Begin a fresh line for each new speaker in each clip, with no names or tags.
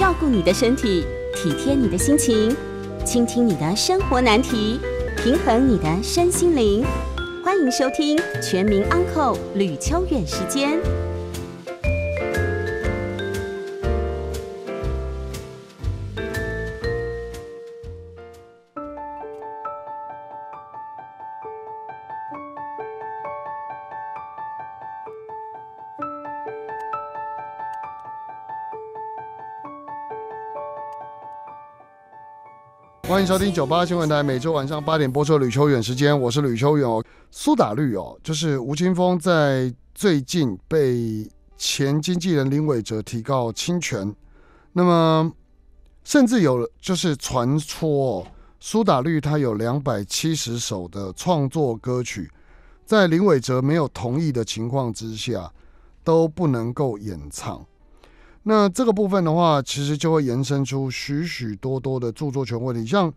照顾你的身体，体贴你的心情，倾听你的生活难题，平衡你的身心灵。欢迎收听《全民安扣吕秋远时间》。
欢迎收听九八新闻台，每周晚上八点播出。的吕秋远，时间，我是吕秋远哦。苏打绿哦，就是吴青峰在最近被前经纪人林伟哲提告侵权，那么甚至有就是传出哦，苏打绿他有两百七十首的创作歌曲，在林伟哲没有同意的情况之下，都不能够演唱。那这个部分的话，其实就会延伸出许许多多的著作权问题，像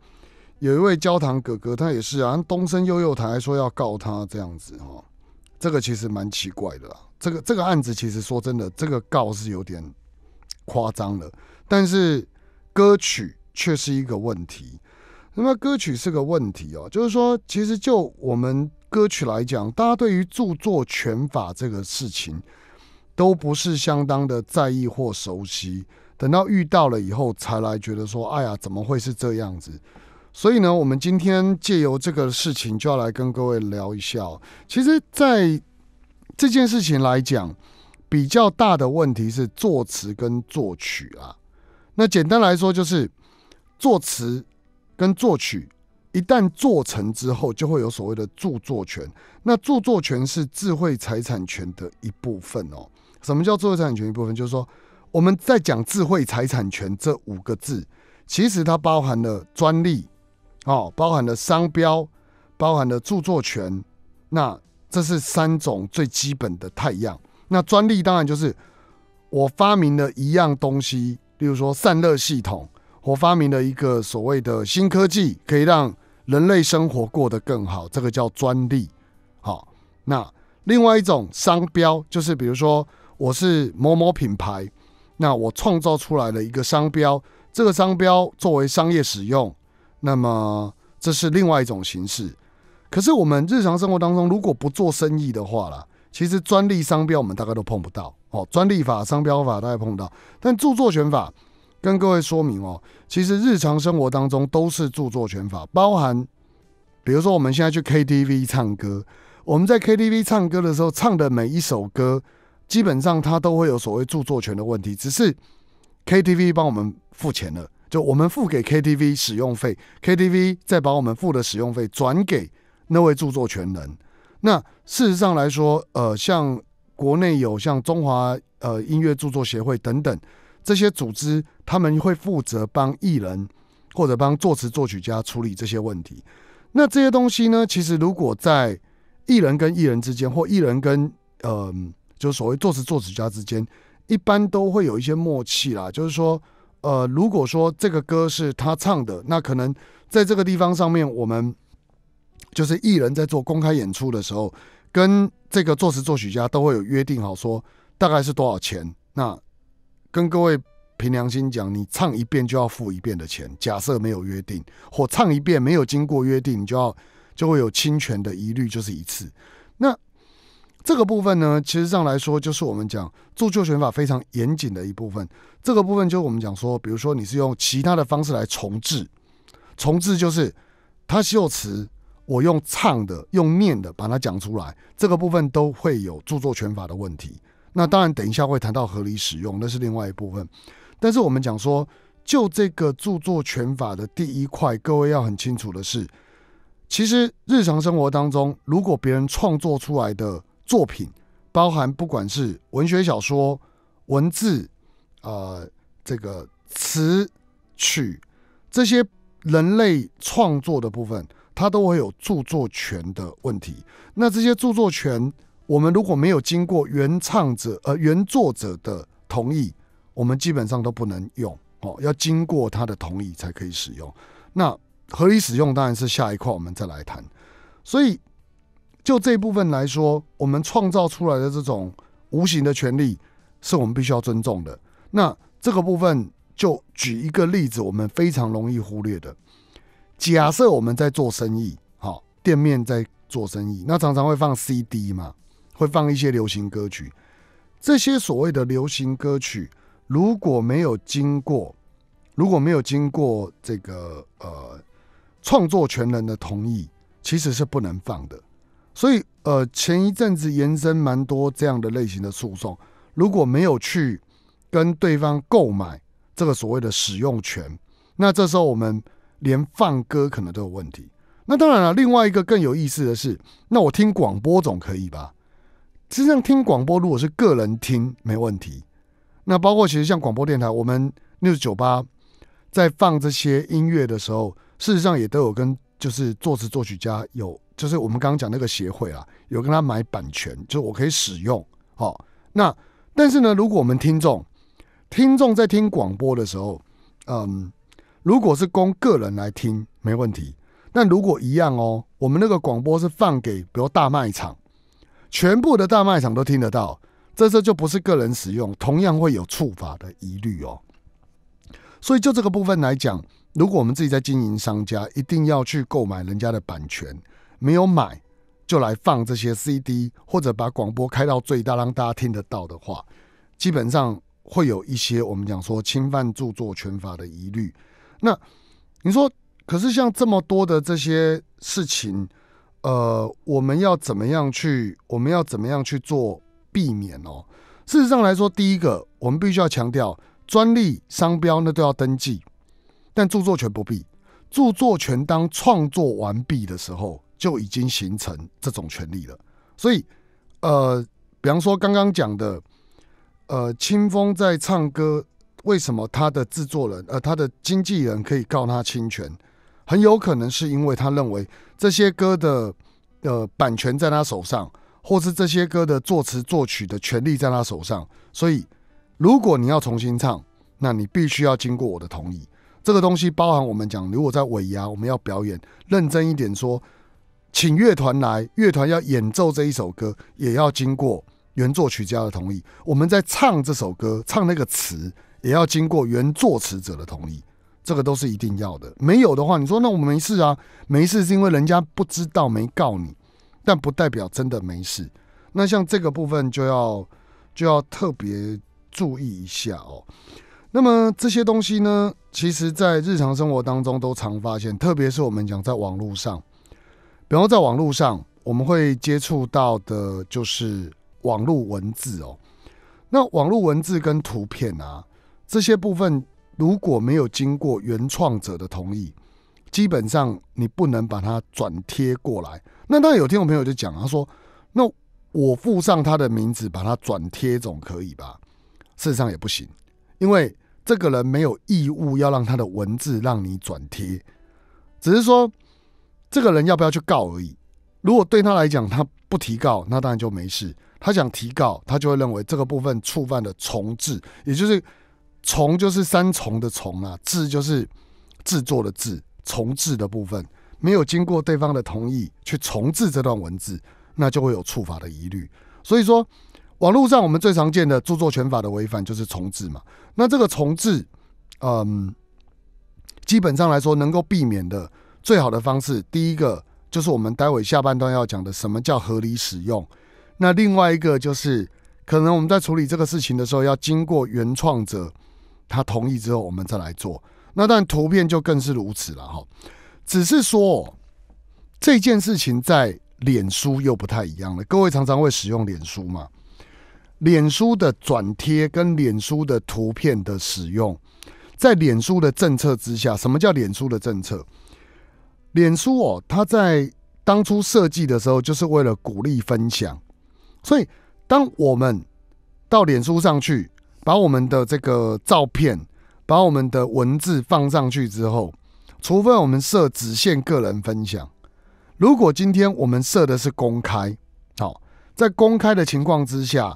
有一位焦糖哥哥，他也是啊，东升悠悠台说要告他这样子哈，这个其实蛮奇怪的。这个这个案子其实说真的，这个告是有点夸张了，但是歌曲却是一个问题。那么歌曲是个问题哦，就是说，其实就我们歌曲来讲，大家对于著作权法这个事情。都不是相当的在意或熟悉，等到遇到了以后才来觉得说：“哎呀，怎么会是这样子？”所以呢，我们今天借由这个事情，就要来跟各位聊一下。其实，在这件事情来讲，比较大的问题是作词跟作曲啊。那简单来说，就是作词跟作曲一旦做成之后，就会有所谓的著作权。那著作权是智慧财产权的一部分哦。什么叫智慧财产权一部分？就是说，我们在讲“智慧财产权”这五个字，其实它包含了专利，哦，包含了商标，包含了著作权。那这是三种最基本的太阳。那专利当然就是我发明了一样东西，例如说散热系统，我发明了一个所谓的新科技，可以让人类生活过得更好，这个叫专利。好，那另外一种商标就是，比如说。我是某某品牌，那我创造出来了一个商标，这个商标作为商业使用，那么这是另外一种形式。可是我们日常生活当中，如果不做生意的话啦，其实专利商标我们大概都碰不到哦。专利法、商标法大概碰到，但著作权法跟各位说明哦，其实日常生活当中都是著作权法，包含比如说我们现在去 KTV 唱歌，我们在 KTV 唱歌的时候唱的每一首歌。基本上他都会有所谓著作权的问题，只是 KTV 帮我们付钱了，就我们付给 KTV 使用费，KTV 再把我们付的使用费转给那位著作权人。那事实上来说，呃，像国内有像中华呃音乐著作协会等等这些组织，他们会负责帮艺人或者帮作词作曲家处理这些问题。那这些东西呢，其实如果在艺人跟艺人之间，或艺人跟嗯。就所谓作词作曲家之间，一般都会有一些默契啦。就是说，呃，如果说这个歌是他唱的，那可能在这个地方上面，我们就是艺人，在做公开演出的时候，跟这个作词作曲家都会有约定好，说大概是多少钱。那跟各位凭良心讲，你唱一遍就要付一遍的钱。假设没有约定，或唱一遍没有经过约定，你就要就会有侵权的疑虑，就是一次。那这个部分呢，其实上来说就是我们讲著作权法非常严谨的一部分。这个部分就是我们讲说，比如说你是用其他的方式来重置，重置就是他秀词，我用唱的、用念的把它讲出来，这个部分都会有著作权法的问题。那当然，等一下会谈到合理使用，那是另外一部分。但是我们讲说，就这个著作权法的第一块，各位要很清楚的是，其实日常生活当中，如果别人创作出来的。作品包含不管是文学小说、文字、呃，这个词曲这些人类创作的部分，它都会有著作权的问题。那这些著作权，我们如果没有经过原唱者呃原作者的同意，我们基本上都不能用哦，要经过他的同意才可以使用。那合理使用当然是下一块我们再来谈，所以。就这部分来说，我们创造出来的这种无形的权利，是我们必须要尊重的。那这个部分，就举一个例子，我们非常容易忽略的。假设我们在做生意，好，店面在做生意，那常常会放 CD 嘛，会放一些流行歌曲。这些所谓的流行歌曲，如果没有经过，如果没有经过这个呃创作权人的同意，其实是不能放的。所以，呃，前一阵子延伸蛮多这样的类型的诉讼。如果没有去跟对方购买这个所谓的使用权，那这时候我们连放歌可能都有问题。那当然了，另外一个更有意思的是，那我听广播总可以吧？实际上听广播如果是个人听没问题。那包括其实像广播电台，我们六九八在放这些音乐的时候，事实上也都有跟就是作词作曲家有。就是我们刚刚讲那个协会啊，有跟他买版权，就是我可以使用。好，那但是呢，如果我们听众听众在听广播的时候，嗯，如果是供个人来听，没问题。但如果一样哦，我们那个广播是放给比如大卖场，全部的大卖场都听得到，这这就不是个人使用，同样会有处罚的疑虑哦。所以就这个部分来讲，如果我们自己在经营商家，一定要去购买人家的版权。没有买，就来放这些 CD，或者把广播开到最大，让大家听得到的话，基本上会有一些我们讲说侵犯著作权法的疑虑。那你说，可是像这么多的这些事情，呃，我们要怎么样去？我们要怎么样去做避免哦？事实上来说，第一个，我们必须要强调，专利、商标那都要登记，但著作权不必。著作权当创作完毕的时候。就已经形成这种权利了，所以，呃，比方说刚刚讲的，呃，清风在唱歌，为什么他的制作人呃他的经纪人可以告他侵权？很有可能是因为他认为这些歌的呃版权在他手上，或是这些歌的作词作曲的权利在他手上，所以如果你要重新唱，那你必须要经过我的同意。这个东西包含我们讲，如果在尾牙我们要表演，认真一点说。请乐团来，乐团要演奏这一首歌，也要经过原作曲家的同意；我们在唱这首歌，唱那个词，也要经过原作词者的同意。这个都是一定要的。没有的话，你说那我没事啊？没事是因为人家不知道，没告你，但不代表真的没事。那像这个部分，就要就要特别注意一下哦。那么这些东西呢，其实，在日常生活当中都常发现，特别是我们讲在网络上。然后在网络上，我们会接触到的就是网络文字哦。那网络文字跟图片啊，这些部分如果没有经过原创者的同意，基本上你不能把它转贴过来。那那有听众朋友就讲，他说：“那我附上他的名字，把它转贴总可以吧？”事实上也不行，因为这个人没有义务要让他的文字让你转贴，只是说。这个人要不要去告而已？如果对他来讲，他不提告，那当然就没事。他想提告，他就会认为这个部分触犯了重置，也就是“重”就是三重的“重”啊，“制”就是制作的“制”，重置的部分没有经过对方的同意去重置这段文字，那就会有触法的疑虑。所以说，网络上我们最常见的著作权法的违反就是重置嘛。那这个重置，嗯，基本上来说能够避免的。最好的方式，第一个就是我们待会下半段要讲的，什么叫合理使用。那另外一个就是，可能我们在处理这个事情的时候，要经过原创者他同意之后，我们再来做。那但图片就更是如此了哈。只是说这件事情在脸书又不太一样了。各位常常会使用脸书嘛？脸书的转贴跟脸书的图片的使用，在脸书的政策之下，什么叫脸书的政策？脸书哦，它在当初设计的时候就是为了鼓励分享，所以当我们到脸书上去把我们的这个照片、把我们的文字放上去之后，除非我们设只限个人分享，如果今天我们设的是公开，好，在公开的情况之下，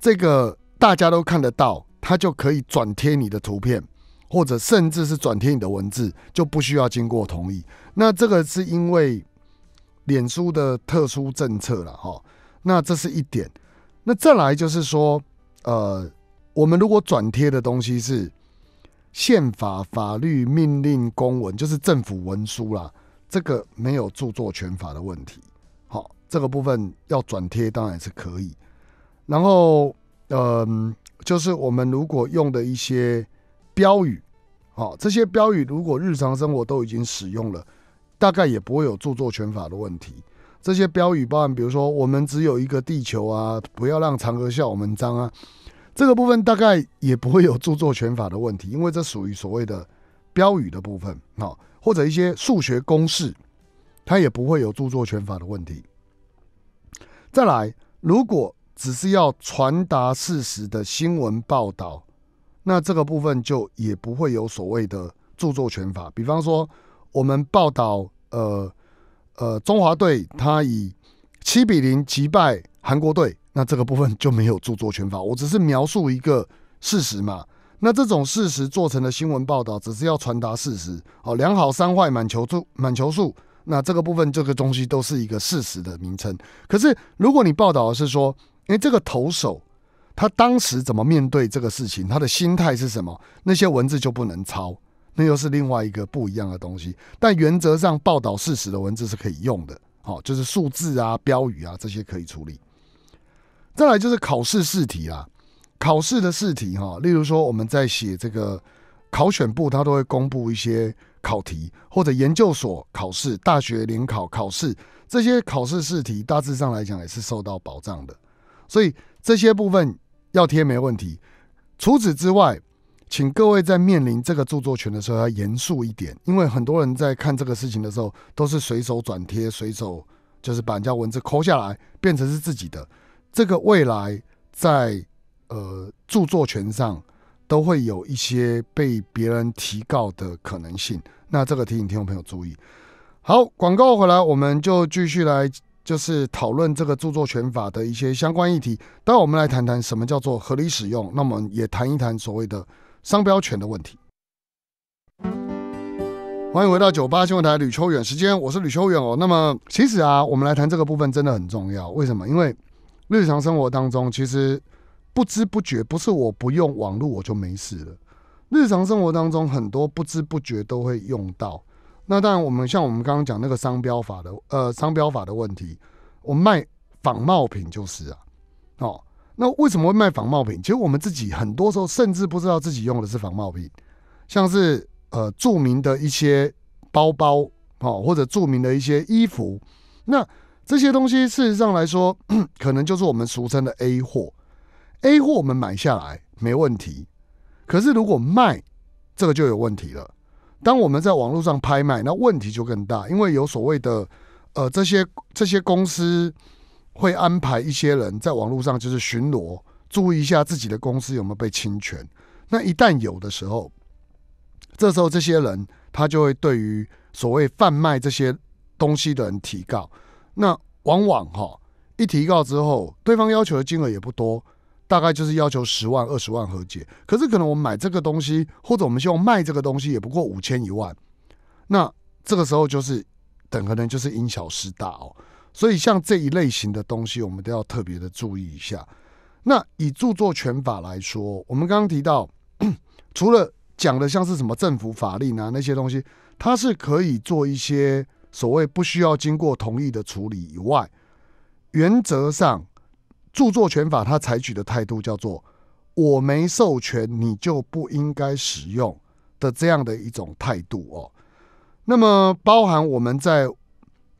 这个大家都看得到，它就可以转贴你的图片。或者甚至是转贴你的文字，就不需要经过同意。那这个是因为脸书的特殊政策了哈。那这是一点。那再来就是说，呃，我们如果转贴的东西是宪法、法律、命令、公文，就是政府文书啦，这个没有著作权法的问题。好，这个部分要转贴当然是可以。然后，嗯，就是我们如果用的一些。标语，好，这些标语如果日常生活都已经使用了，大概也不会有著作权法的问题。这些标语包含，比如说“我们只有一个地球”啊，“不要让嫦娥笑我们脏”啊，这个部分大概也不会有著作权法的问题，因为这属于所谓的标语的部分。好，或者一些数学公式，它也不会有著作权法的问题。再来，如果只是要传达事实的新闻报道。那这个部分就也不会有所谓的著作权法，比方说我们报道，呃呃，中华队他以七比零击败韩国队，那这个部分就没有著作权法，我只是描述一个事实嘛。那这种事实做成的新闻报道，只是要传达事实，哦，两好三坏满球数满球数，那这个部分这个东西都是一个事实的名称。可是如果你报道的是说，哎、这个投手。他当时怎么面对这个事情，他的心态是什么？那些文字就不能抄，那又是另外一个不一样的东西。但原则上，报道事实的文字是可以用的，好，就是数字啊、标语啊这些可以处理。再来就是考试试题啦，考试的试题哈，例如说我们在写这个考选部，他都会公布一些考题，或者研究所考试、大学联考考试这些考试试题，大致上来讲也是受到保障的。所以这些部分。要贴没问题，除此之外，请各位在面临这个著作权的时候要严肃一点，因为很多人在看这个事情的时候都是随手转贴，随手就是把人家文字抠下来变成是自己的，这个未来在呃著作权上都会有一些被别人提告的可能性。那这个提醒听众朋友注意。好，广告回来，我们就继续来。就是讨论这个著作权法的一些相关议题，待会我们来谈谈什么叫做合理使用，那我们也谈一谈所谓的商标权的问题。欢迎回到九八新闻台，吕秋远，时间我是吕秋远哦。那么其实啊，我们来谈这个部分真的很重要，为什么？因为日常生活当中，其实不知不觉，不是我不用网络我就没事了。日常生活当中，很多不知不觉都会用到。那当然，我们像我们刚刚讲那个商标法的，呃，商标法的问题，我们卖仿冒品就是啊，哦，那为什么会卖仿冒品？其实我们自己很多时候甚至不知道自己用的是仿冒品，像是呃著名的一些包包哦，或者著名的一些衣服，那这些东西事实上来说，可能就是我们俗称的 A 货。A 货我们买下来没问题，可是如果卖，这个就有问题了。当我们在网络上拍卖，那问题就更大，因为有所谓的，呃，这些这些公司会安排一些人在网络上就是巡逻，注意一下自己的公司有没有被侵权。那一旦有的时候，这时候这些人他就会对于所谓贩卖这些东西的人提告。那往往哈一提告之后，对方要求的金额也不多。大概就是要求十万、二十万和解，可是可能我们买这个东西，或者我们希望卖这个东西，也不过五千一万。那这个时候就是，等可能就是因小失大哦。所以像这一类型的东西，我们都要特别的注意一下。那以著作权法来说，我们刚刚提到，除了讲的像是什么政府法令啊那些东西，它是可以做一些所谓不需要经过同意的处理以外，原则上。著作权法它采取的态度叫做“我没授权，你就不应该使用”的这样的一种态度哦。那么，包含我们在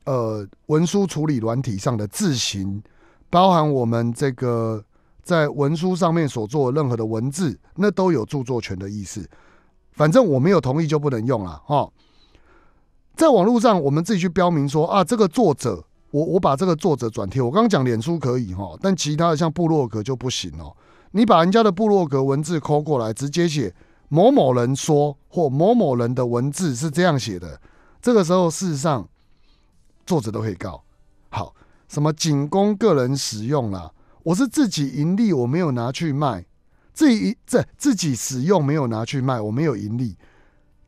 呃文书处理软体上的字形，包含我们这个在文书上面所做的任何的文字，那都有著作权的意思。反正我没有同意就不能用了哈。在网络上，我们自己去标明说啊，这个作者。我我把这个作者转贴，我刚刚讲脸书可以哈，但其他的像部落格就不行哦。你把人家的部落格文字抠过来，直接写某某人说或某某人的文字是这样写的，这个时候事实上作者都可以告。好，什么仅供个人使用啦，我是自己盈利，我没有拿去卖，自一这自己使用没有拿去卖，我没有盈利，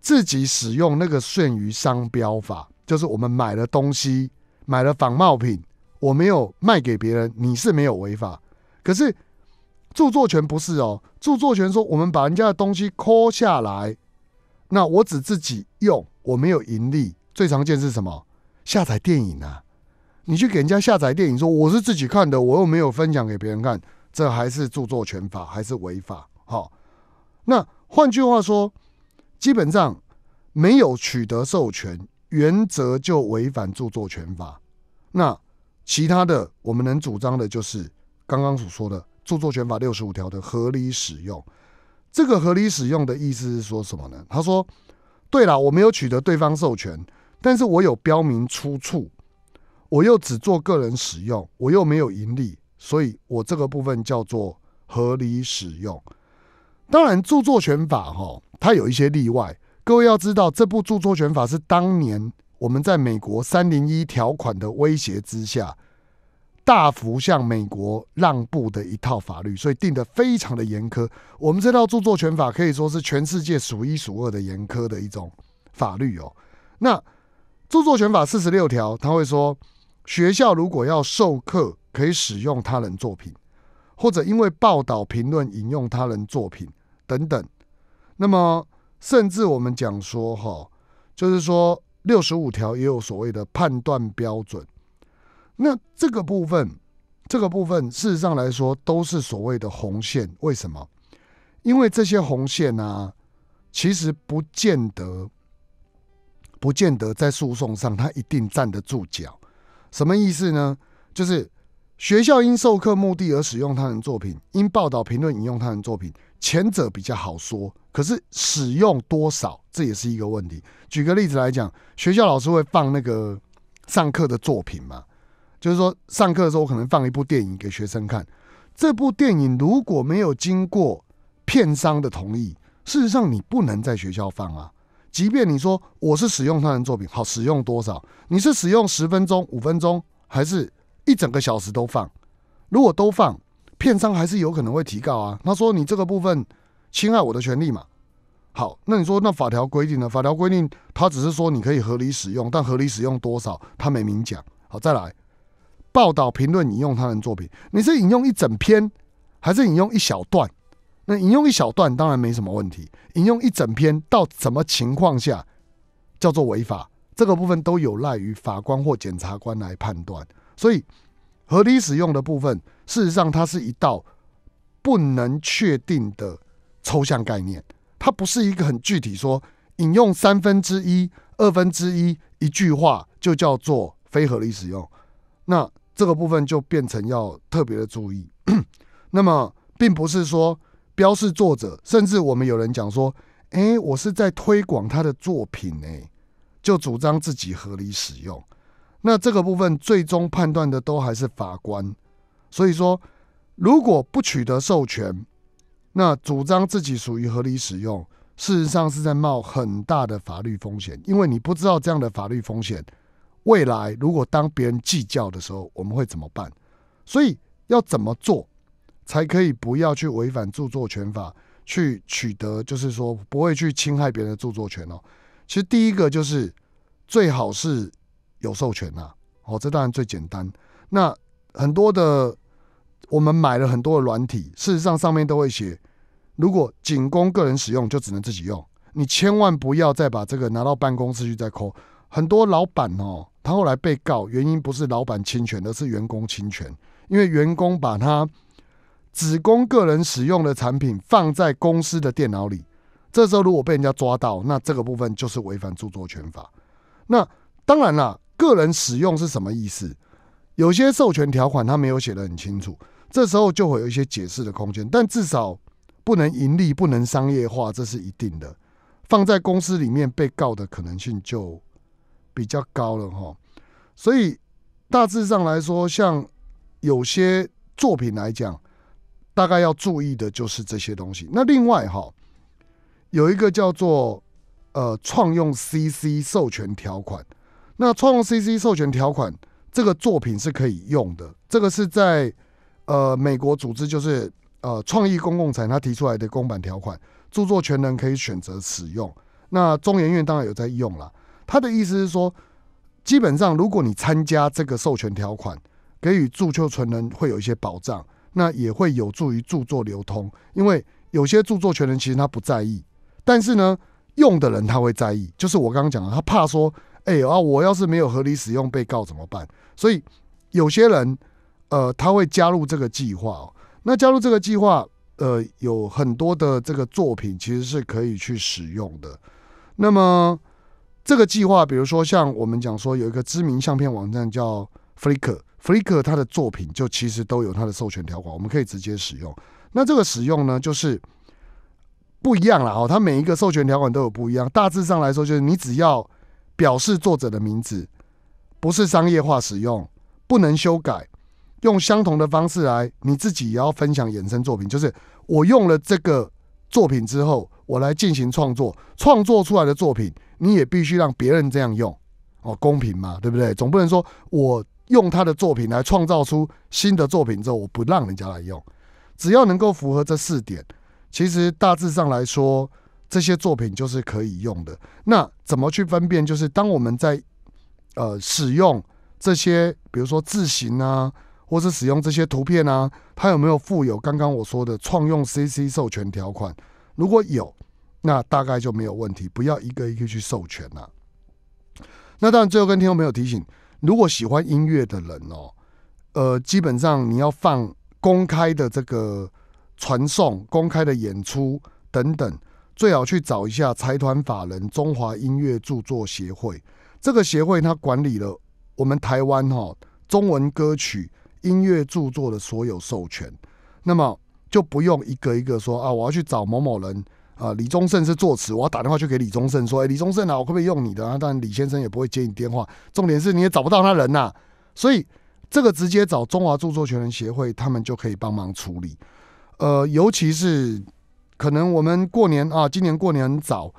自己使用那个剩余商标法，就是我们买了东西。买了仿冒品，我没有卖给别人，你是没有违法。可是著作权不是哦，著作权说我们把人家的东西抠下来，那我只自己用，我没有盈利。最常见是什么？下载电影啊，你去给人家下载电影，说我是自己看的，我又没有分享给别人看，这还是著作权法还是违法？好，那换句话说，基本上没有取得授权。原则就违反著作权法，那其他的我们能主张的就是刚刚所说的著作权法六十五条的合理使用。这个合理使用的意思是说什么呢？他说：“对了，我没有取得对方授权，但是我有标明出处，我又只做个人使用，我又没有盈利，所以我这个部分叫做合理使用。当然，著作权法哈，它有一些例外。”各位要知道，这部著作权法是当年我们在美国三零一条款的威胁之下，大幅向美国让步的一套法律，所以定的非常的严苛。我们这套著作权法可以说是全世界数一数二的严苛的一种法律哦。那著作权法四十六条，他会说，学校如果要授课，可以使用他人作品，或者因为报道、评论、引用他人作品等等，那么。甚至我们讲说哈，就是说六十五条也有所谓的判断标准。那这个部分，这个部分事实上来说都是所谓的红线。为什么？因为这些红线呢，其实不见得，不见得在诉讼上它一定站得住脚。什么意思呢？就是学校因授课目的而使用他人作品，因报道、评论引用他人作品。前者比较好说，可是使用多少这也是一个问题。举个例子来讲，学校老师会放那个上课的作品嘛？就是说上课的时候，可能放一部电影给学生看。这部电影如果没有经过片商的同意，事实上你不能在学校放啊。即便你说我是使用他人作品，好，使用多少？你是使用十分钟、五分钟，还是一整个小时都放？如果都放，片商还是有可能会提告啊？他说：“你这个部分侵害我的权利嘛？”好，那你说那法条规定呢？法条规定他只是说你可以合理使用，但合理使用多少他没明讲。好，再来报道评论引用他人作品，你是引用一整篇还是引用一小段？那引用一小段当然没什么问题，引用一整篇到什么情况下叫做违法？这个部分都有赖于法官或检察官来判断。所以合理使用的部分。事实上，它是一道不能确定的抽象概念，它不是一个很具体说引用三分之一、二分之一一句话就叫做非合理使用。那这个部分就变成要特别的注意。那么，并不是说标示作者，甚至我们有人讲说：“哎，我是在推广他的作品，哎，就主张自己合理使用。”那这个部分最终判断的都还是法官。所以说，如果不取得授权，那主张自己属于合理使用，事实上是在冒很大的法律风险，因为你不知道这样的法律风险，未来如果当别人计较的时候，我们会怎么办？所以要怎么做才可以不要去违反著作权法，去取得，就是说不会去侵害别人的著作权哦。其实第一个就是最好是有授权呐，哦，这当然最简单。那很多的。我们买了很多的软体，事实上上面都会写：如果仅供个人使用，就只能自己用。你千万不要再把这个拿到办公室去再抠。很多老板哦，他后来被告，原因不是老板侵权，而是员工侵权，因为员工把他只供个人使用的产品放在公司的电脑里，这时候如果被人家抓到，那这个部分就是违反著作权法。那当然啦，个人使用是什么意思？有些授权条款他没有写的很清楚。这时候就会有一些解释的空间，但至少不能盈利、不能商业化，这是一定的。放在公司里面，被告的可能性就比较高了，哈。所以大致上来说，像有些作品来讲，大概要注意的就是这些东西。那另外，哈，有一个叫做呃“创用 CC 授权条款”。那“创用 CC 授权条款”这个作品是可以用的，这个是在。呃，美国组织就是呃，创意公共财，他提出来的公版条款，著作权人可以选择使用。那中研院当然有在用了。他的意思是说，基本上如果你参加这个授权条款，给予著作权人会有一些保障，那也会有助于著作流通。因为有些著作权人其实他不在意，但是呢，用的人他会在意。就是我刚刚讲的，他怕说，哎啊，我要是没有合理使用，被告怎么办？所以有些人。呃，他会加入这个计划。哦。那加入这个计划，呃，有很多的这个作品其实是可以去使用的。那么这个计划，比如说像我们讲说，有一个知名相片网站叫 Flickr，Flickr 它的作品就其实都有它的授权条款，我们可以直接使用。那这个使用呢，就是不一样了哦。它每一个授权条款都有不一样。大致上来说，就是你只要表示作者的名字，不是商业化使用，不能修改。用相同的方式来，你自己也要分享衍生作品。就是我用了这个作品之后，我来进行创作，创作出来的作品你也必须让别人这样用哦，公平嘛，对不对？总不能说我用他的作品来创造出新的作品之后，我不让人家来用。只要能够符合这四点，其实大致上来说，这些作品就是可以用的。那怎么去分辨？就是当我们在呃使用这些，比如说字形啊。或是使用这些图片啊，它有没有附有刚刚我说的创用 CC 授权条款？如果有，那大概就没有问题，不要一个一个去授权啊。那当然，最后跟听众朋友提醒：如果喜欢音乐的人哦，呃，基本上你要放公开的这个传送、公开的演出等等，最好去找一下财团法人中华音乐著作协会。这个协会它管理了我们台湾哈中文歌曲。音乐著作的所有授权，那么就不用一个一个说啊，我要去找某某人啊。李宗盛是作词，我要打电话去给李宗盛说，哎，李宗盛啊，我可不可以用你的？当然李先生也不会接你电话。重点是你也找不到他人呐，所以这个直接找中华著作权人协会，他们就可以帮忙处理。呃，尤其是可能我们过年啊，今年过年很早，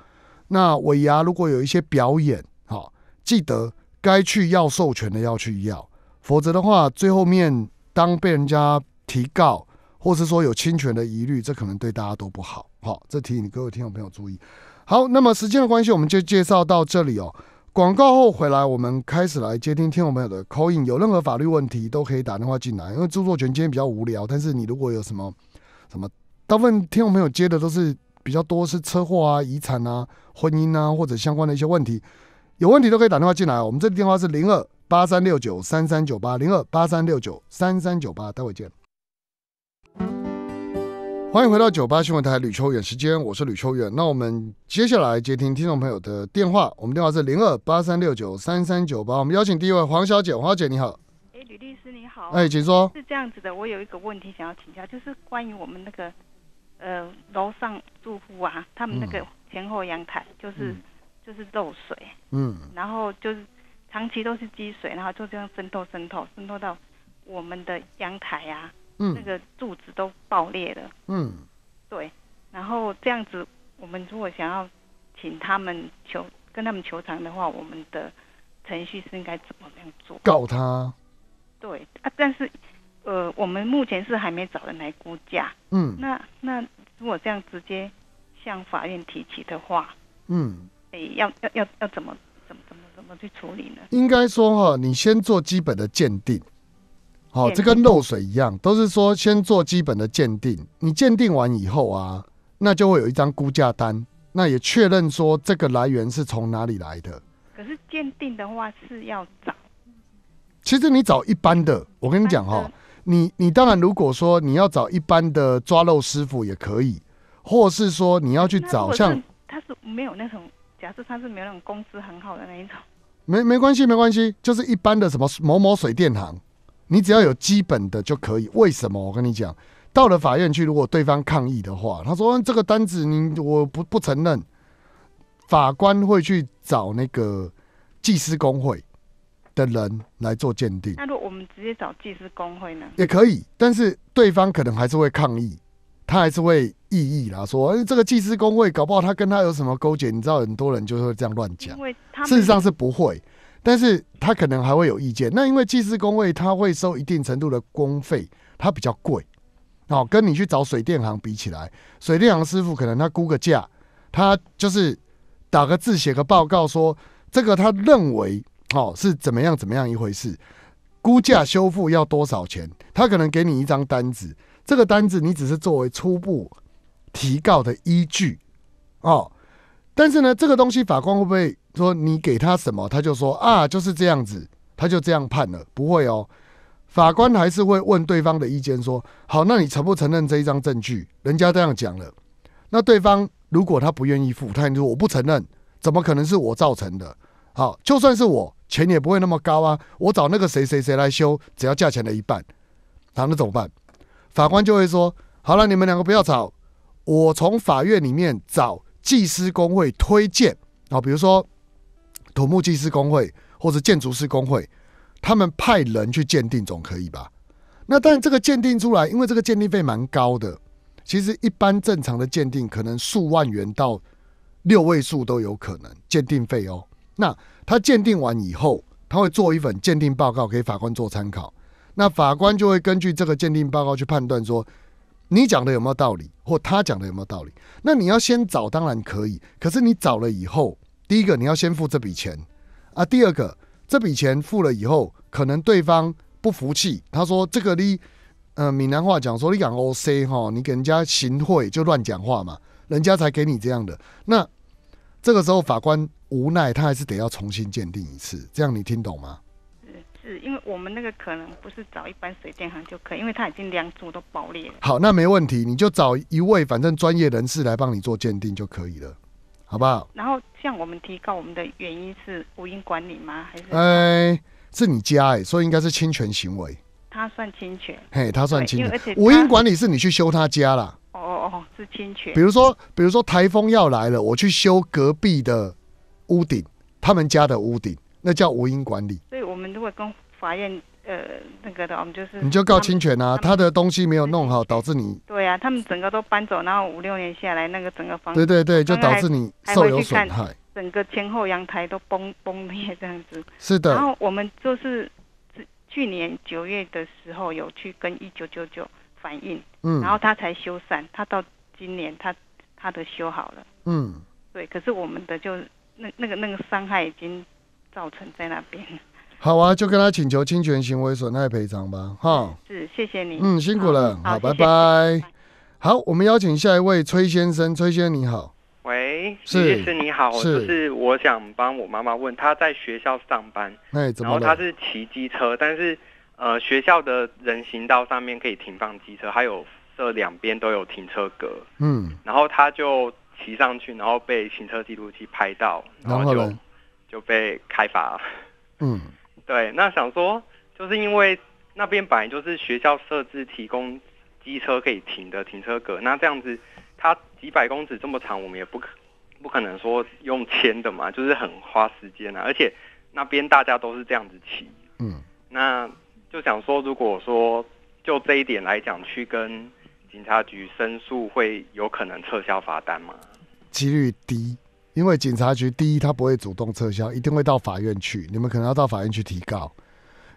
那尾牙如果有一些表演，好，记得该去要授权的要去要。否则的话，最后面当被人家提告，或是说有侵权的疑虑，这可能对大家都不好。好，这提醒各位听众朋友注意。好，那么时间的关系，我们就介绍到这里哦。广告后回来，我们开始来接听听众朋友的 CALL IN。有任何法律问题，都可以打电话进来。因为著作权今天比较无聊，但是你如果有什么什么，大部分听众朋友接的都是比较多是车祸啊、遗产啊、婚姻啊或者相关的一些问题。有问题都可以打电话进来。我们这电话是零二。八三六九三三九八零二八三六九三三九八，待会见。欢迎回到九八新闻台吕秋远时间，我是吕秋远。那我们接下来接听听众朋友的电话，我们电话是零二八三六九三三九八。我们邀请第一位黄小姐，黄小姐你好。
哎，吕律师你好。哎，请说。是这样子的，我有一个问题想要请教，就是关于我们那个呃楼上住户啊，他们那个前后阳台就是就是漏水，嗯，然后就是。长期都是积水，然后就这样渗透渗透渗透到我们的阳台啊，那个柱子都爆裂了。嗯，对。然后这样子，我们如果想要请他们求跟他们求偿的话，我们的程序是应该怎么样做？告他。对啊，但是呃，我们目前是还没找人来估价。嗯。那那如果这样直接向法院提起的话，嗯，诶，要要要要怎么？么去处理呢？
应该说哈，你先做基本的鉴定，好，这跟漏水一样，都是说先做基本的鉴定。你鉴定完以后啊，那就会有一张估价单，那也确认说这个来源是从哪里来的。
可是鉴定的话是要找，
其实你找一般的，我跟你讲哈，你你当然如果说你要找一般的抓漏师傅也可以，或是说你要去找像
他是没有那种，假设他是没有那种工资很好的那一种。
没没关系，没关系，就是一般的什么某某水电行，你只要有基本的就可以。为什么？我跟你讲，到了法院去，如果对方抗议的话，他说这个单子你我不不承认，法官会去找那个技师工会的人来做鉴定。那
如果我们直接找技师工会呢？也
可以，但是对方可能还是会抗议。他还是会异议啦，说，哎，这个技师工位搞不好他跟他有什么勾结，你知道很多人就会这样乱讲。事实上是不会，但是他可能还会有意见。那因为技师工位他会收一定程度的工费，他比较贵，哦，跟你去找水电行比起来，水电行师傅可能他估个价，他就是打个字写个报告说，这个他认为哦是怎么样怎么样一回事，估价修复要多少钱，他可能给你一张单子。这个单子你只是作为初步提告的依据哦，但是呢，这个东西法官会不会说你给他什么他就说啊就是这样子他就这样判了不会哦，法官还是会问对方的意见说好那你承不承认这一张证据人家这样讲了，那对方如果他不愿意付，他说我不承认，怎么可能是我造成的？好，就算是我钱也不会那么高啊，我找那个谁谁谁来修，只要价钱的一半，好，那怎么办？法官就会说：“好了，你们两个不要吵，我从法院里面找技师工会推荐，啊，比如说土木技师工会或者建筑师工会，他们派人去鉴定总可以吧？那但这个鉴定出来，因为这个鉴定费蛮高的，其实一般正常的鉴定可能数万元到六位数都有可能，鉴定费哦。那他鉴定完以后，他会做一份鉴定报告给法官做参考。”那法官就会根据这个鉴定报告去判断说，你讲的有没有道理，或他讲的有没有道理。那你要先找当然可以，可是你找了以后，第一个你要先付这笔钱啊。第二个，这笔钱付了以后，可能对方不服气，他说：“这个你，呃，闽南话讲说你讲 O C 哈，你给人家行贿就乱讲话嘛，人家才给你这样的。”那这个时候法官无奈，他还是得要重新鉴定一次。这样你听懂吗？
是因为我们那个可能不是找一般水电行就可以，因为它已经两组都爆裂了。
好，那没问题，你就找一位反正专业人士来帮你做鉴定就可以了，好不好？
然后像我们提告，我们的原因是无因管理吗？还是？
哎，是你家哎，所以应该是侵权行为。
他算侵权，嘿，他算侵权，而且无因管理
是你去修他家啦。
哦哦哦，是侵权。比如说，
比如说台风要来了，我去修隔壁的屋顶，他们家的屋顶。那叫无因管理。
所以我们如果跟法院呃那个的，我们就是你就告侵
权啊，他的东西没有弄好，导
致你对啊，他们整个都搬走，然后五六年下来，那个整个房子对对对，就导致你受有损害，整个前后阳台都崩崩裂这样子。是的。然后我们就是去年九月的时候有去跟一九九九反映，嗯，然后他才修缮，他到今年他他的修好了，嗯，对。可是我们的就那那个那个伤害已经。造成在那边，
好啊，就跟他请求侵权行为损害赔偿吧。哈，
是，谢谢你，嗯，辛苦了，好，拜拜。
好，我们邀请下一位崔先生，崔先生你好，
喂，是，
你好，是，
我想帮我妈妈问，她在学校上班，那怎么？然后她是骑机车，但是呃，学校的人行道上面可以停放机车，还有这两边都有停车格，嗯，然后她就骑上去，然后被行车记录器拍到，然后就。就被开罚了。嗯，对，那想说，就是因为那边本来就是学校设置提供机车可以停的停车格，那这样子，它几百公尺这么长，我们也不可不可能说用签的嘛，就是很花时间啊。而且那边大家都是这样子骑，嗯，那就想说，如果说就这一点来讲，去跟警察局申诉，会有可能撤销罚单吗？
几率低。因为警察局第一，他不会主动撤销，一定会到法院去。你们可能要到法院去提告。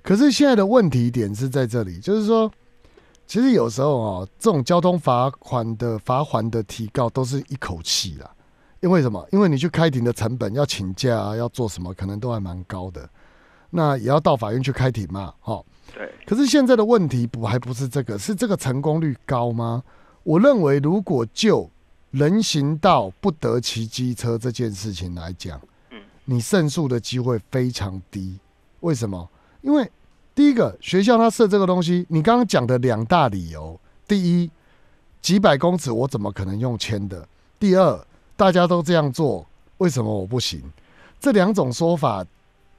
可是现在的问题点是在这里，就是说，其实有时候哦，这种交通罚款的罚款的提告都是一口气啦。因为什么？因为你去开庭的成本，要请假啊，要做什么，可能都还蛮高的。那也要到法院去开庭嘛，哈。对。可是现在的问题不还不是这个，是这个成功率高吗？我认为如果就。人行道不得骑机车这件事情来讲，你胜诉的机会非常低。为什么？因为第一个，学校他设这个东西，你刚刚讲的两大理由：第一，几百公尺我怎么可能用签的？第二，大家都这样做，为什么我不行？这两种说法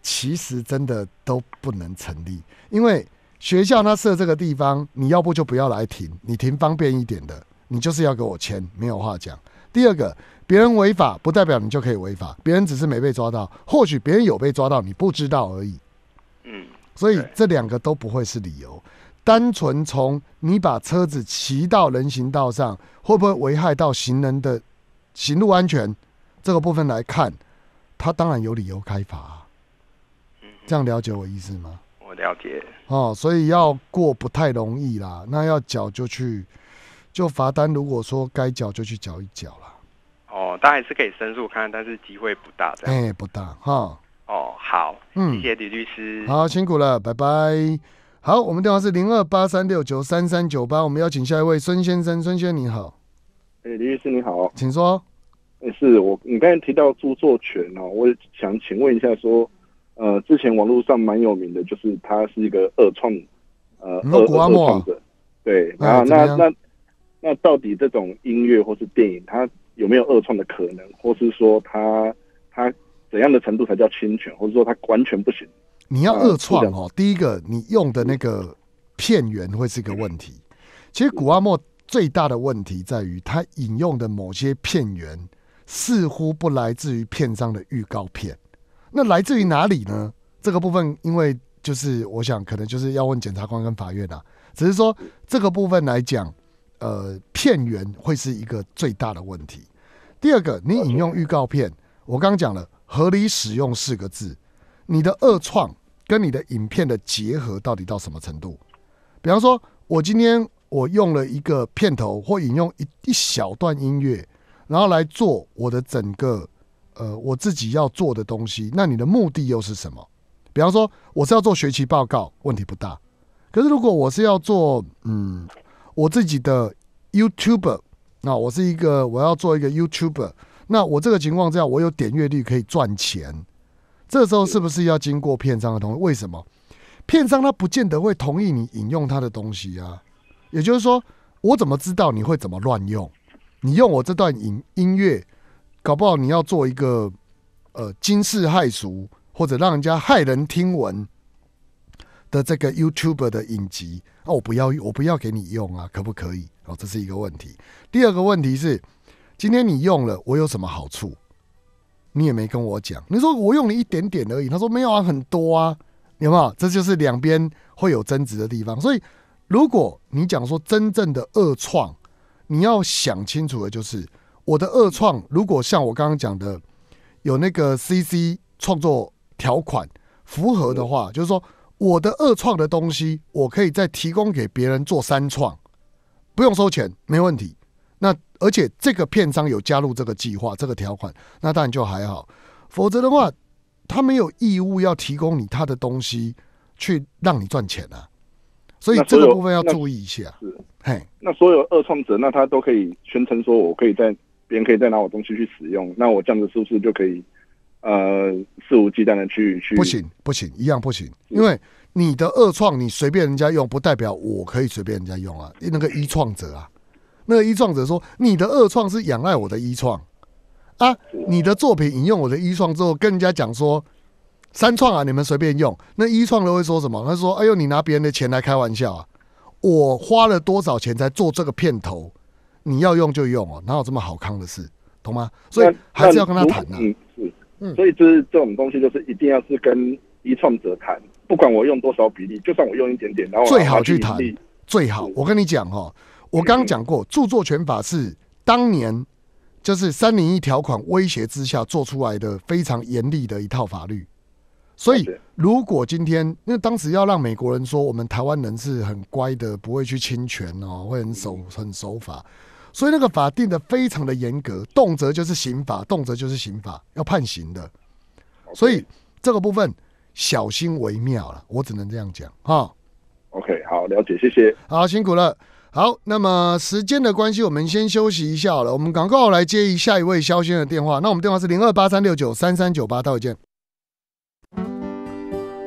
其实真的都不能成立。因为学校他设这个地方，你要不就不要来停，你停方便一点的。你就是要给我钱，没有话讲。第二个，别人违法不代表你就可以违法，别人只是没被抓到，或许别人有被抓到，你不知道而已。嗯，所以这两个都不会是理由。单纯从你把车子骑到人行道上，会不会危害到行人的行路安全这个部分来看，他当然有理由开罚。嗯，这样了解我意思
吗？我了解。
哦，所以要过不太容易啦。那要缴就去。就罚单，如果说该缴就去缴一缴了。
哦，当然是可以申诉看，但是机会不大。哎，不大哈。哦，好，嗯，谢谢李律师。好，辛
苦了，拜拜。好，我们电话是零二八三六九三三九八。我们邀请下一位孙先生，孙先生你好。
哎，李律师你好，请说。哎，是我，你刚才提到著作权哦，我想请问一下，说呃，之前网络上蛮有名的就是他是一个二创，呃，二二创者，对啊，那那。那到底这种音乐或是电影，它有没有恶创的可能，或是说它它怎样的程度才叫侵权，或者说它完全不行？
你要恶创哦，第一个你用的那个片源会是一个问题。其实古阿莫最大的问题在于，他引用的某些片源似乎不来自于片商的预告片，那来自于哪里呢？这个部分，因为就是我想可能就是要问检察官跟法院啦。只是说这个部分来讲。呃，片源会是一个最大的问题。第二个，你引用预告片，我刚刚讲了，合理使用四个字，你的二创跟你的影片的结合到底到什么程度？比方说，我今天我用了一个片头或引用一一小段音乐，然后来做我的整个呃我自己要做的东西，那你的目的又是什么？比方说，我是要做学习报告，问题不大。可是如果我是要做，嗯。我自己的 YouTuber，那我是一个，我要做一个 YouTuber，那我这个情况之下，我有点阅率可以赚钱，这时候是不是要经过片商的同意？为什么？片商他不见得会同意你引用他的东西啊。也就是说，我怎么知道你会怎么乱用？你用我这段音音乐，搞不好你要做一个呃惊世骇俗，或者让人家骇人听闻。的这个 YouTube 的影集，那我不要我不要给你用啊，可不可以？哦，这是一个问题。第二个问题是，今天你用了，我有什么好处？你也没跟我讲。你说我用了一点点而已，他说没有啊，很多啊，有没有？这就是两边会有争执的地方。所以，如果你讲说真正的恶创，你要想清楚的就是，我的恶创如果像我刚刚讲的，有那个 CC 创作条款符合的话，就是说。我的二创的东西，我可以再提供给别人做三创，不用收钱，没问题。那而且这个片商有加入这个计划，这个条款，那当然就还好。否则的话，他没有义务要提供你他的东西去让你赚钱啊。所以这个部分要注意一下。是，嘿，
那所有二创者，那他都可以宣称说，我可以在别人可以再拿我东西去使用，那我这样子是不是就可以？呃，肆无忌惮的去去不行，
不行，一样不行。因为你的二创你随便人家用，不代表我可以随便人家用啊。那个一创者啊，那个一创者说，你的二创是仰赖我的一创啊，你的作品引用我的一创之后，跟人家讲说三创啊，你们随便用。那一创都会说什么？他说：“哎呦，你拿别人的钱来开玩笑啊！我花了多少钱才做这个片头？你要用就用哦，哪有这么好康的事？懂吗？所以还是要跟他谈呐。”
所以，是这种东西就是一定要是跟一创者谈，不管我用多少比例，就算我用一点点，然后最好去谈。
最好，我跟你讲哈，我刚刚讲过，著作权法是当年就是三零一条款威胁之下做出来的非常严厉的一套法律。所以，如果今天因为当时要让美国人说我们台湾人是很乖的，不会去侵权哦，会很守很守法。所以那个法定的非常的严格，动辄就是刑法，动辄就是刑法要判刑的。所以这个部分小心为妙了，我只能这样讲哈。
OK，好，了解，谢谢。
好，辛苦了。好，那么时间的关系，我们先休息一下好了。我们赶快来接一下一位肖先生的电话。那我们电话是零二八三六九三三九八，会见。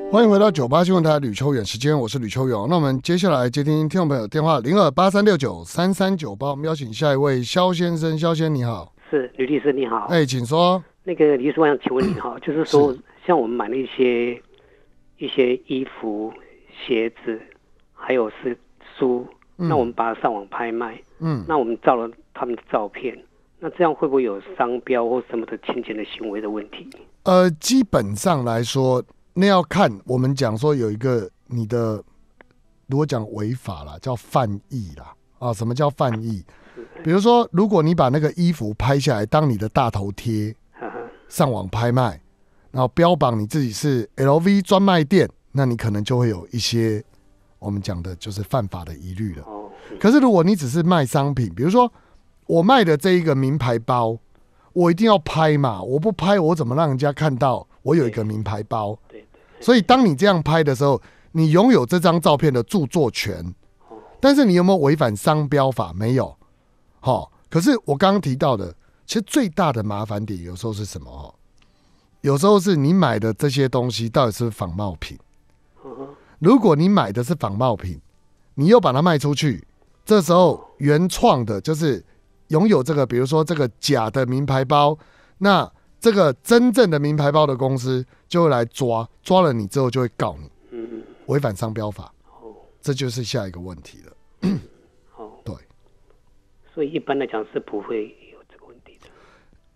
欢迎回到九八新闻台，吕秋远，时间我是吕秋远。那我们接下来接听听众朋友电话零二八三六九三三九八，我们邀请下一位肖先生，肖先生你好，
是吕律师你好，
哎，请说。
那个李律师，我想请问你哈，就是说像我们买了一些一些衣服、鞋子，还有是书，那我们把它上网拍卖，嗯，那我们照了他们的照片，那这样会不会有商标或什么的侵权的行为的问题？
呃，基本上来说。那要看我们讲说有一个你的，如果讲违法啦，叫犯意啦啊？什么叫犯意？比如说，如果你把那个衣服拍下来当你的大头贴，上网拍卖，然后标榜你自己是 LV 专卖店，那你可能就会有一些我们讲的就是犯法的疑虑了。可是如果你只是卖商品，比如说我卖的这一个名牌包，我一定要拍嘛，我不拍我怎么让人家看到我有一个名牌包？所以，当你这样拍的时候，你拥有这张照片的著作权。但是你有没有违反商标法？没有。好。可是我刚刚提到的，其实最大的麻烦点有时候是什么？有时候是你买的这些东西到底是仿冒品。如果你买的是仿冒品，你又把它卖出去，这时候原创的就是拥有这个，比如说这个假的名牌包，那。这个真正的名牌包的公司就会来抓，抓了你之后就会告你，违反商标法。哦，这就是下一个问题了。哦，对，
所以一般来讲是不会有这个问题
的。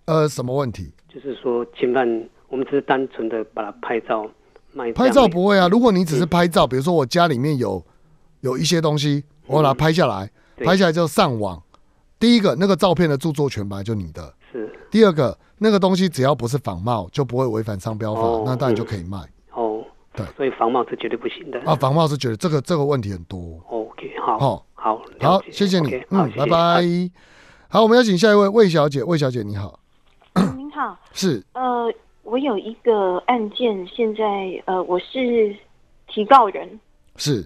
呃，什么问题？
就是说侵犯我们只是单纯的把它拍照卖。拍照不
会啊，如果你只是拍照，比如说我家里面有有一些东西，我把它拍下来，拍下来之后上网。第一个，那个照片的著作权吧，就你的。是。第二个，那个东西只要不是仿冒，就不会违反商标法，那当然就可以卖。
哦，对，所以仿冒是绝对不行的。啊，仿冒是
绝对，这个这个问题很多。
OK，好，好，
好，谢谢你。嗯，拜拜。好，我们邀请下一位魏小姐。魏小姐，你好。您好。是。
呃，我有一个案件，现在呃，我是提告人。是。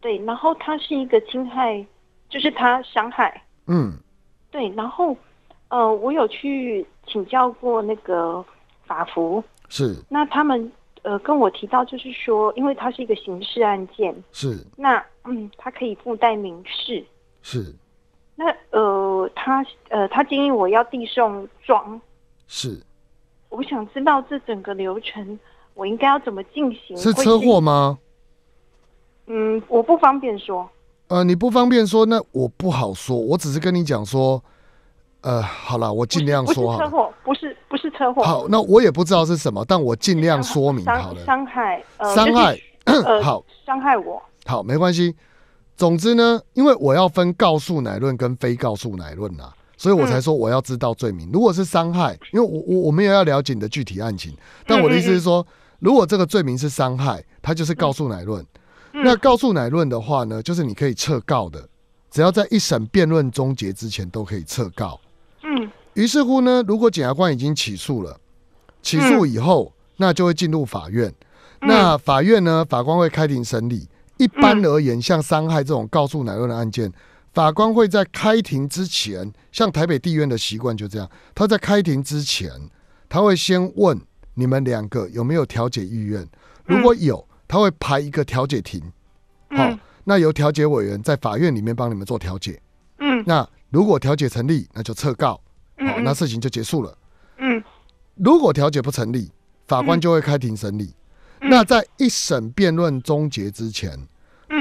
对，然后他是一个侵害，就是他伤害。嗯。对，然后，呃，我有去请教过那个法服，是，那他们呃跟我提到，就是说，因为它是一个刑事案件，是，那嗯，它可以附带民事，是，那呃，他呃，他建议我要递送状，是，我想知道这整个流程我应该要怎么进行？是车祸吗？嗯，我不方便说。
呃，你不方便说，那我不好说。我只是跟你讲说，呃，好了，我尽量说哈。车
祸不是不是车祸。好，
那我也不知道是什么，但我尽量说明好
了。伤害伤害好伤害我
好没关系。总之呢，因为我要分告诉乃论跟非告诉乃论啊，所以我才说我要知道罪名。如果是伤害，因为我我我们也要了解你的具体案情。但我的意思是说，如果这个罪名是伤害，它就是告诉乃论。那告诉乃论的话呢，就是你可以撤告的，只要在一审辩论终结之前都可以撤告。嗯，于是乎呢，如果检察官已经起诉了，起诉以后，那就会进入法院。那法院呢，法官会开庭审理。一般而言，像伤害这种告诉乃论的案件，法官会在开庭之前，像台北地院的习惯就这样，他在开庭之前，他会先问你们两个有没有调解意愿，如果有。他会排一个调解庭，好，那由调解委员在法院里面帮你们做调解。嗯，那如果调解成立，那就撤告，
好，那事情就结束了。嗯，
如果调解不成立，法官就会开庭审理。那在一审辩论终结之前，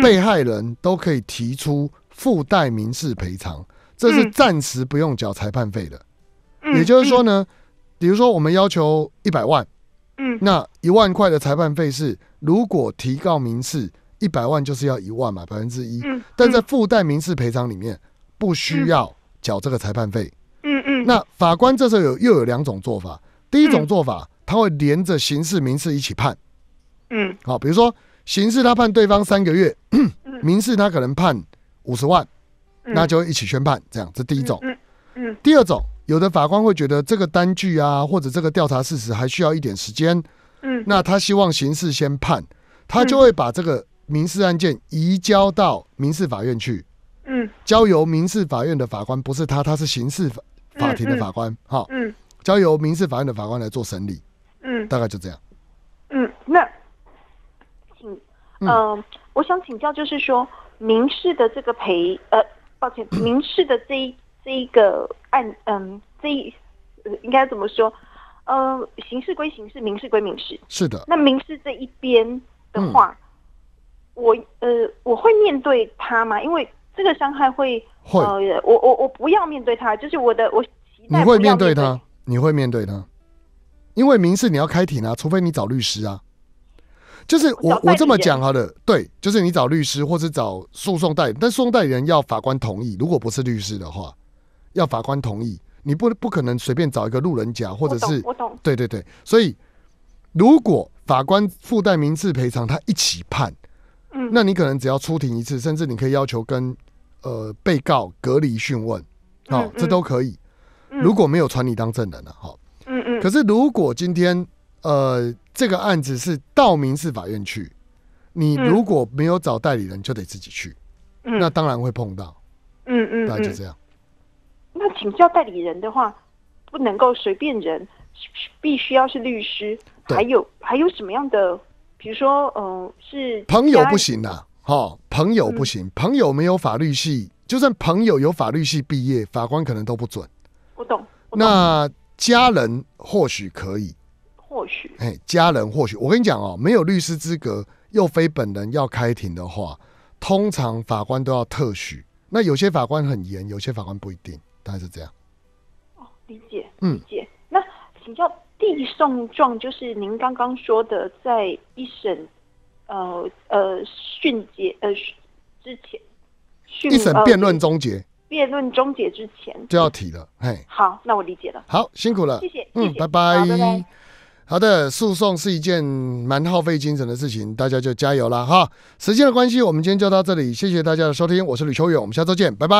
被害人都可以提出附带民事赔偿，这是暂时不用缴裁判费的。嗯，也就是说呢，比如说我们要求一百万，嗯，那一万块的裁判费是。如果提告民事一百万就是要一万嘛，百分之一。但在附带民事赔偿里面不需要缴这个裁判费。嗯嗯。那法官这时候有又有两种做法。第一种做法，他会连着刑事、民事一起判。嗯。好，比如说刑事他判对方三个月，民事他可能判五十万，那就一起宣判，这样。这第一种。第二种，有的法官会觉得这个单据啊，或者这个调查事实还需要一点时间。嗯，那他希望刑事先判，他就会把这个民事案件移交到民事法院去，嗯，交由民事法院的法官，不是他，他是刑事法法庭的法官，哈，嗯，交由民事法院的法官来做审理，嗯，大概就这样，
嗯，那请，嗯，我想请教，就是说民事的这个赔，呃，抱歉，民事的这一这一个案，嗯，这一应该怎么说？呃，刑事归刑事，民事归民事。是的。那民事这一边的话，我呃，我会面对他吗？因为这个伤害会会，我我我不要面对他，就是我的我。
你会面对他？你会面对他？因为民事你要开庭啊，除非你找律师啊。就是我我这么讲好的，对，就是你找律师或者找诉讼代理诉讼代理人要法官同意，如果不是律师的话，要法官同意。你不不可能随便找一个路人甲，或者是我懂，我懂，对对对。所以，如果法官附带民事赔偿，他一起判，嗯，那你可能只要出庭一次，甚至你可以要求跟呃被告隔离讯问，好，这都可以。如果没有传你当证人了，好，嗯嗯。可是如果今天呃这个案子是到民事法院去，你如果没有找代理人，就得自己去，嗯，那当然会碰到，
嗯嗯，概就
这样。
那请教代理人的话，不能够随便人，必须要是律师。还有还有什么样的？比如说，嗯，是朋友不行
的，哈，朋友不行，朋友没有法律系，就算朋友有法律系毕业，法官可能都不准。我懂。那家人或许可以，或许哎，家人或许。我跟你讲哦，没有律师资格又非本人要开庭的话，通常法官都要特许。那有些法官很严，有些法官不一定。大概是这样，
哦，理解，理解。那请教递送状就是您刚刚说的，在一审，呃呃，讯捷呃之前，一审
辩论终结，
辩论终结之前就
要提了，嘿，
好，那我理解了，
好，辛苦了，谢谢，嗯，拜拜，拜拜。好的，诉讼是一件蛮耗费精神的事情，大家就加油了哈。时间的关系，我们今天就到这里，谢谢大家的收听，我是吕秋远，我们下周见，拜拜。